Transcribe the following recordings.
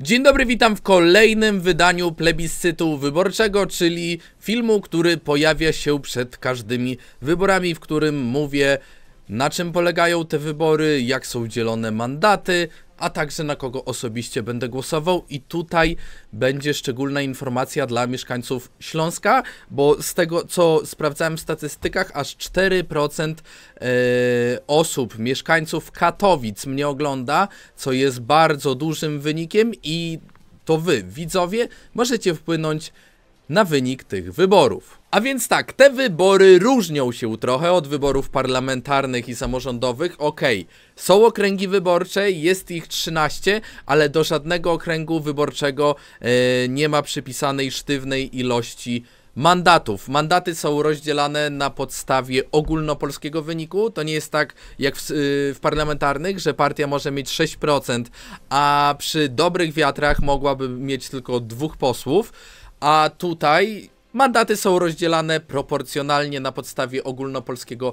Dzień dobry, witam w kolejnym wydaniu plebiscytu wyborczego, czyli filmu, który pojawia się przed każdymi wyborami, w którym mówię na czym polegają te wybory, jak są dzielone mandaty, a także na kogo osobiście będę głosował. I tutaj będzie szczególna informacja dla mieszkańców Śląska, bo z tego co sprawdzałem w statystykach, aż 4% e, osób, mieszkańców Katowic mnie ogląda, co jest bardzo dużym wynikiem i to wy, widzowie, możecie wpłynąć na wynik tych wyborów. A więc tak, te wybory różnią się trochę od wyborów parlamentarnych i samorządowych. Okej, okay. są okręgi wyborcze, jest ich 13, ale do żadnego okręgu wyborczego e, nie ma przypisanej sztywnej ilości mandatów. Mandaty są rozdzielane na podstawie ogólnopolskiego wyniku. To nie jest tak jak w, y, w, parlamentarnych, że partia może mieć 6%, a przy dobrych wiatrach mogłaby mieć tylko dwóch posłów. A tutaj Mandaty są rozdzielane proporcjonalnie na podstawie ogólnopolskiego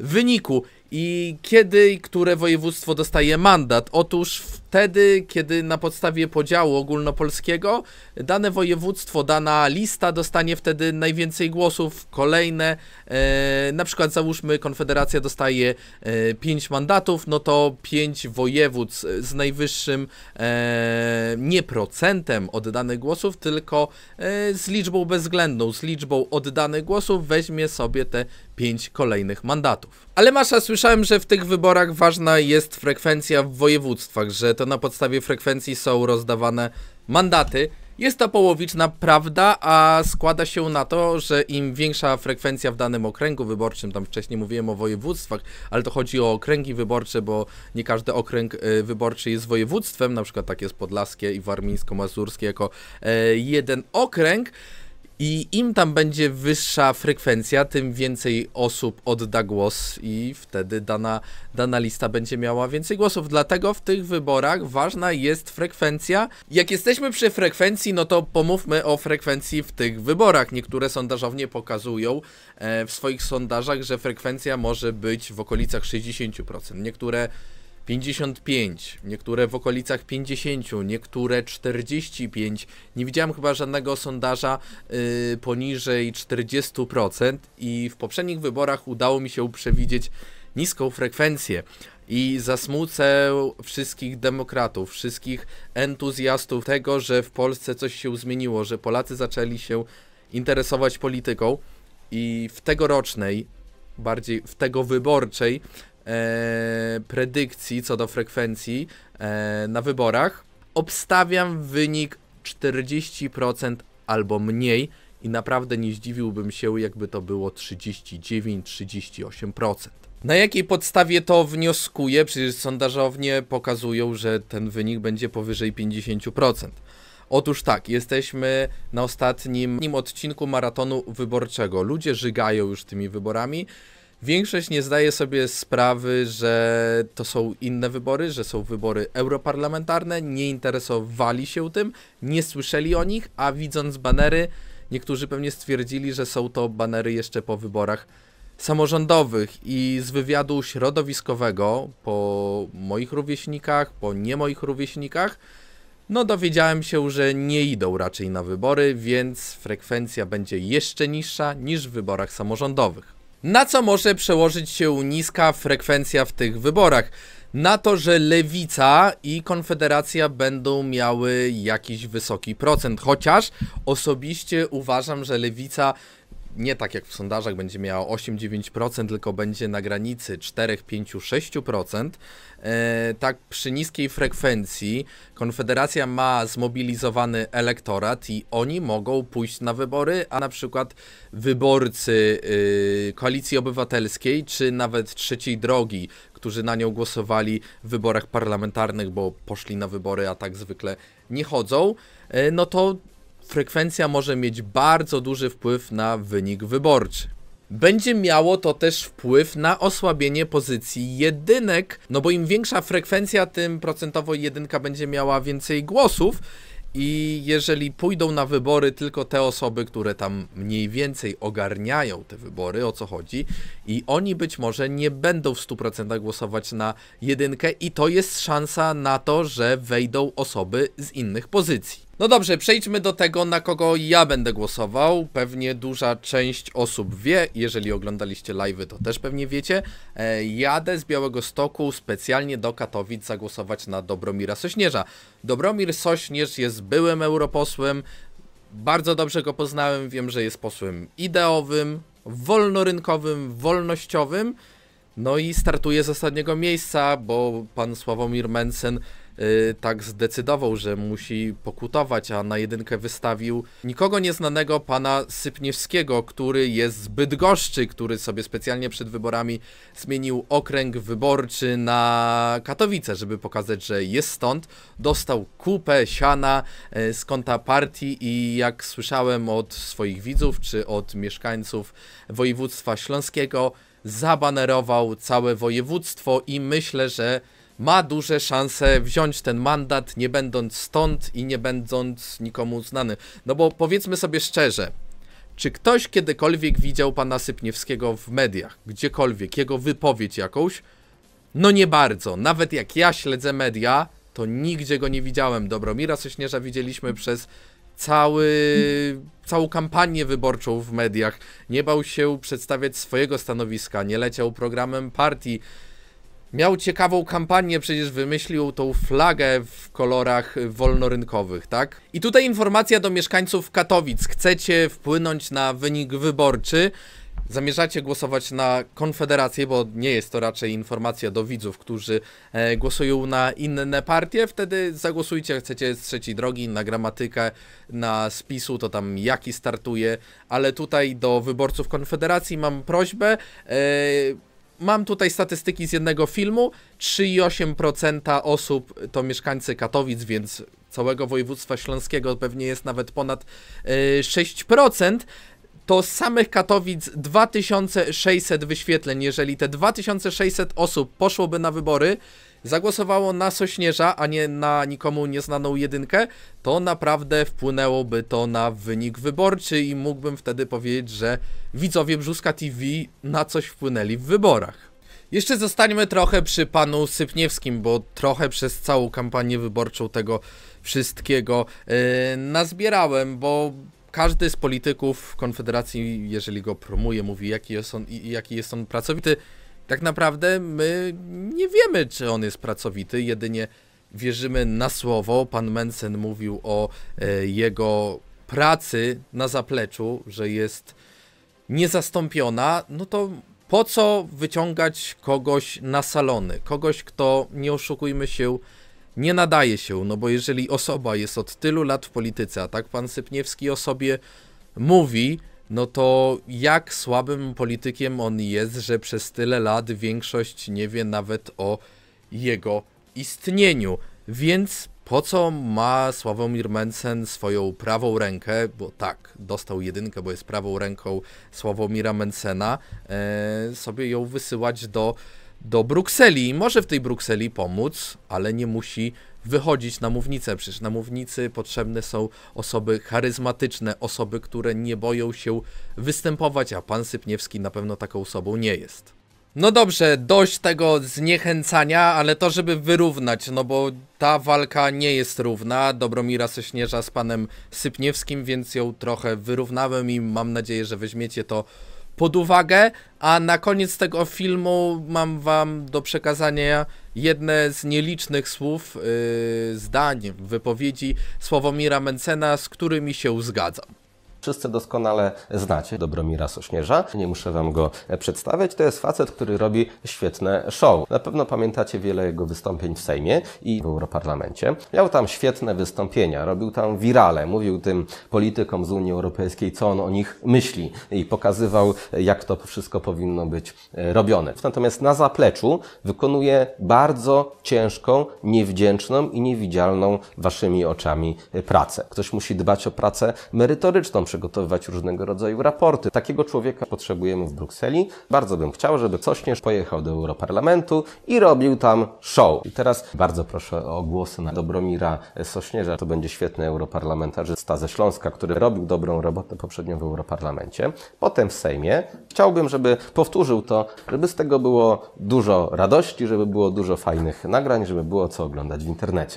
wyniku. I kiedy i które województwo dostaje mandat? Otóż wtedy, kiedy na podstawie podziału ogólnopolskiego dane województwo, dana lista dostanie wtedy najwięcej głosów, kolejne, e, na przykład załóżmy Konfederacja dostaje e, 5 mandatów, no to 5 województw z najwyższym e, nie procentem oddanych głosów, tylko e, z liczbą bezwzględną, z liczbą oddanych głosów weźmie sobie te 5 kolejnych mandatów. Ale masz Słyszałem, że w tych wyborach ważna jest frekwencja w województwach, że to na podstawie frekwencji są rozdawane mandaty. Jest to połowiczna prawda, a składa się na to, że im większa frekwencja w danym okręgu wyborczym, tam wcześniej mówiłem o województwach, ale to chodzi o okręgi wyborcze, bo nie każdy okręg y, wyborczy jest województwem, na przykład tak jest Podlaskie i Warmińsko-Mazurskie jako e, jeden okręg. I im tam będzie wyższa frekwencja, tym więcej osób odda głos i wtedy dana, dana lista będzie miała więcej głosów. Dlatego w tych wyborach ważna jest frekwencja. Jak jesteśmy przy frekwencji, no to pomówmy o frekwencji w tych wyborach. Niektóre sondażownie pokazują e, w swoich sondażach, że frekwencja może być w okolicach 60%. Niektóre 55, niektóre w okolicach 50, niektóre 45. Nie widziałem chyba żadnego sondaża yy, poniżej 40% i w poprzednich wyborach udało mi się przewidzieć niską frekwencję. I zasmucę wszystkich demokratów, wszystkich entuzjastów tego, że w Polsce coś się zmieniło, że Polacy zaczęli się interesować polityką i w tegorocznej, bardziej w tego wyborczej e, predykcji co do frekwencji e, na wyborach, obstawiam wynik 40% albo mniej i naprawdę nie zdziwiłbym się, jakby to było 39-38%. Na jakiej podstawie to wnioskuję? Przecież sondażownie pokazują, że ten wynik będzie powyżej 50%. Otóż tak, jesteśmy na ostatnim odcinku maratonu wyborczego. Ludzie żygają już tymi wyborami. Większość nie zdaje sobie sprawy, że to są inne wybory, że są wybory europarlamentarne, nie interesowali się tym, nie słyszeli o nich, a widząc banery, niektórzy pewnie stwierdzili, że są to banery jeszcze po wyborach samorządowych i z wywiadu środowiskowego po moich rówieśnikach, po nie moich rówieśnikach, no dowiedziałem się, że nie idą raczej na wybory, więc frekwencja będzie jeszcze niższa niż w wyborach samorządowych na co może przełożyć się niska frekwencja w tych wyborach. Na to, że Lewica i Konfederacja będą miały jakiś wysoki procent, chociaż osobiście uważam, że Lewica nie tak jak w sondażach będzie miała 8-9%, tylko będzie na granicy 4-5-6%. E, tak przy niskiej frekwencji Konfederacja ma zmobilizowany elektorat i oni mogą pójść na wybory, a na przykład wyborcy y, Koalicji Obywatelskiej czy nawet Trzeciej Drogi, którzy na nią głosowali w wyborach parlamentarnych, bo poszli na wybory, a tak zwykle nie chodzą, e, no to frekwencja może mieć bardzo duży wpływ na wynik wyborczy. Będzie miało to też wpływ na osłabienie pozycji jedynek, no bo im większa frekwencja, tym procentowo jedynka będzie miała więcej głosów. I jeżeli pójdą na wybory tylko te osoby, które tam mniej więcej ogarniają te wybory, o co chodzi, i oni być może nie będą w 100% głosować na jedynkę, i to jest szansa na to, że wejdą osoby z innych pozycji. No dobrze, przejdźmy do tego, na kogo ja będę głosował. Pewnie duża część osób wie, jeżeli oglądaliście live'y, to też pewnie wiecie. E, jadę z Białego Stoku specjalnie do Katowic zagłosować na Dobromira Sośnierza. Dobromir Sośnierz jest byłym europosłem, bardzo dobrze go poznałem, wiem, że jest posłem ideowym, wolnorynkowym, wolnościowym. No i startuje z ostatniego miejsca, bo pan Sławomir Mensen Y, tak zdecydował, że musi pokutować, a na jedynkę wystawił nikogo nieznanego pana Sypniewskiego, który jest zbyt goszczy, który sobie specjalnie przed wyborami zmienił okręg wyborczy na Katowice, żeby pokazać, że jest stąd. Dostał kupę siana y, z konta partii i jak słyszałem od swoich widzów czy od mieszkańców województwa śląskiego, zabanerował całe województwo i myślę, że ma duże szanse wziąć ten mandat, nie będąc stąd i nie będąc nikomu znany. No bo powiedzmy sobie szczerze, czy ktoś kiedykolwiek widział pana Sypniewskiego w mediach, gdziekolwiek, jego wypowiedź jakąś? No nie bardzo. Nawet jak ja śledzę media, to nigdzie go nie widziałem. Dobromira Sośnierza widzieliśmy przez cały, całą kampanię wyborczą w mediach. Nie bał się przedstawiać swojego stanowiska, nie leciał programem partii, Miał ciekawą kampanię, przecież wymyślił tą flagę w kolorach wolnorynkowych, tak? I tutaj informacja do mieszkańców Katowic. Chcecie wpłynąć na wynik wyborczy? Zamierzacie głosować na Konfederację, bo nie jest to raczej informacja do widzów, którzy e, głosują na inne partie. Wtedy zagłosujcie, chcecie z trzeciej drogi, na gramatykę, na spisu, to tam jaki startuje. Ale tutaj do wyborców Konfederacji mam prośbę. E, Mam tutaj statystyki z jednego filmu. 3,8% osób to mieszkańcy Katowic, więc całego województwa śląskiego pewnie jest nawet ponad 6%. Y, to z samych Katowic 2600 wyświetleń. Jeżeli te 2600 osób poszłoby na wybory, zagłosowało na Sośnierza, a nie na nikomu nieznaną jedynkę, to naprawdę wpłynęłoby to na wynik wyborczy i mógłbym wtedy powiedzieć, że widzowie Brzuska TV na coś wpłynęli w wyborach. Jeszcze zostańmy trochę przy panu Sypniewskim, bo trochę przez całą kampanię wyborczą tego wszystkiego yy, nazbierałem, bo każdy z polityków Konfederacji, jeżeli go promuje, mówi jaki jest on, jaki jest on pracowity, tak naprawdę my nie wiemy, czy on jest pracowity, jedynie wierzymy na słowo. Pan Mensen mówił o e, jego pracy na zapleczu, że jest niezastąpiona, no to po co wyciągać kogoś na salony? Kogoś, kto, nie oszukujmy się, nie nadaje się, no bo jeżeli osoba jest od tylu lat w polityce, a tak pan Sypniewski o sobie mówi, no to jak słabym politykiem on jest, że przez tyle lat większość nie wie nawet o jego istnieniu. Więc po co ma Sławomir Mencen swoją prawą rękę, bo tak, dostał jedynkę, bo jest prawą ręką Sławomira Mencena, e, sobie ją wysyłać do, do Brukseli. Może w tej Brukseli pomóc, ale nie musi wychodzić na mównicę. Przecież na mównicy potrzebne są osoby charyzmatyczne, osoby, które nie boją się występować, a pan Sypniewski na pewno taką osobą nie jest. No dobrze, dość tego zniechęcania, ale to, żeby wyrównać, no bo ta walka nie jest równa. Dobromira Sośnierza z panem Sypniewskim, więc ją trochę wyrównałem i mam nadzieję, że weźmiecie to pod uwagę, a na koniec tego filmu mam wam do przekazania jedne z nielicznych słów, yy, zdań, wypowiedzi Sławomira Mencena, z którymi się zgadzam wszyscy doskonale znacie, Dobromira Sośnierza. Nie muszę Wam go e, przedstawiać. To jest facet, który robi świetne show. Na pewno pamiętacie wiele jego wystąpień w Sejmie i w Europarlamencie. Miał tam świetne wystąpienia, robił tam wirale, mówił tym politykom z Unii Europejskiej, co on o nich myśli i pokazywał, e, jak to wszystko powinno być e, robione. Natomiast na zapleczu wykonuje bardzo ciężką, niewdzięczną i niewidzialną Waszymi oczami pracę. Ktoś musi dbać o pracę merytoryczną, przygotowywać różnego rodzaju raporty. Takiego człowieka potrzebujemy w Brukseli. Bardzo bym chciał, żeby Sośnierz pojechał do Europarlamentu i robił tam show. I teraz bardzo proszę o głosy na Dobromira Sośnierza. To będzie świetny europarlamentarzysta ze Śląska, który robił dobrą robotę poprzednio w Europarlamencie. Potem w Sejmie. Chciałbym, żeby powtórzył to, żeby z tego było dużo radości, żeby było dużo fajnych nagrań, żeby było co oglądać w internecie.